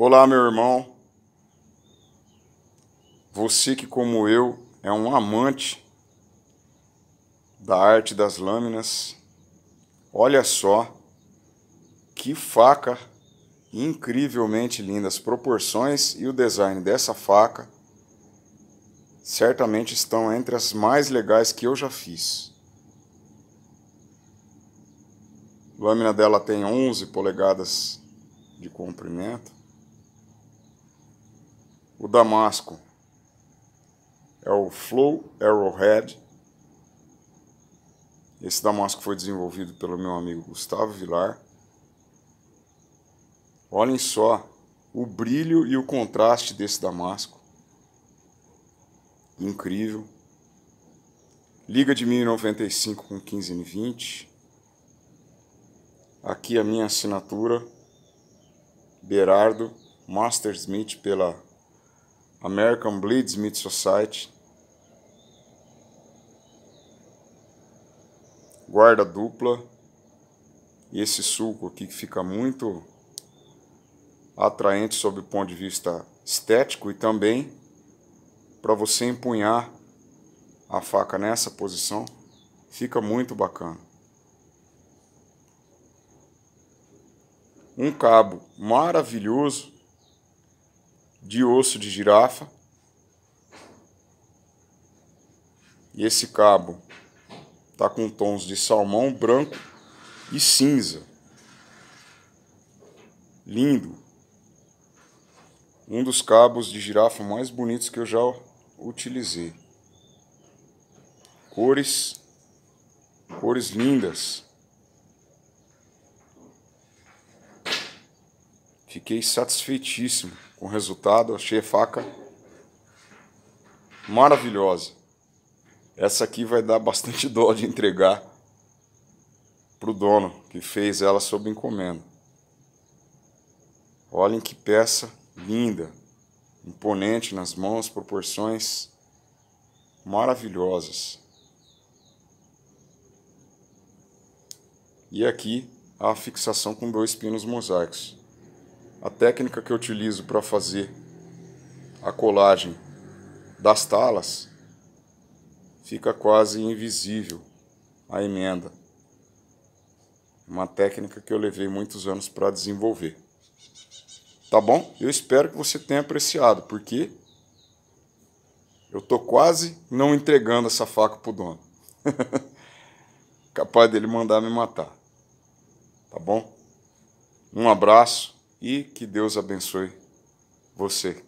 Olá, meu irmão. Você que, como eu, é um amante da arte das lâminas, olha só que faca incrivelmente linda. As proporções e o design dessa faca certamente estão entre as mais legais que eu já fiz. A lâmina dela tem 11 polegadas de comprimento o Damasco, é o Flow Arrowhead. Esse Damasco foi desenvolvido pelo meu amigo Gustavo Vilar. Olhem só o brilho e o contraste desse Damasco. Incrível. Liga de 1095 com 1520. Aqui a minha assinatura. Berardo Master Smith pela American Bladesmith Society, guarda dupla e esse sulco aqui que fica muito atraente sob o ponto de vista estético e também para você empunhar a faca nessa posição, fica muito bacana. Um cabo maravilhoso de osso de girafa. E esse cabo tá com tons de salmão branco e cinza. Lindo. Um dos cabos de girafa mais bonitos que eu já utilizei. Cores cores lindas. Fiquei satisfeitíssimo com resultado. Achei a faca maravilhosa. Essa aqui vai dar bastante dó de entregar para o dono que fez ela sob encomenda. Olhem que peça linda, imponente nas mãos, proporções maravilhosas. E aqui a fixação com dois pinos mosaicos. A técnica que eu utilizo para fazer a colagem das talas fica quase invisível a emenda. Uma técnica que eu levei muitos anos para desenvolver. Tá bom? Eu espero que você tenha apreciado, porque eu tô quase não entregando essa faca pro dono. Capaz dele mandar me matar. Tá bom? Um abraço e que Deus abençoe você.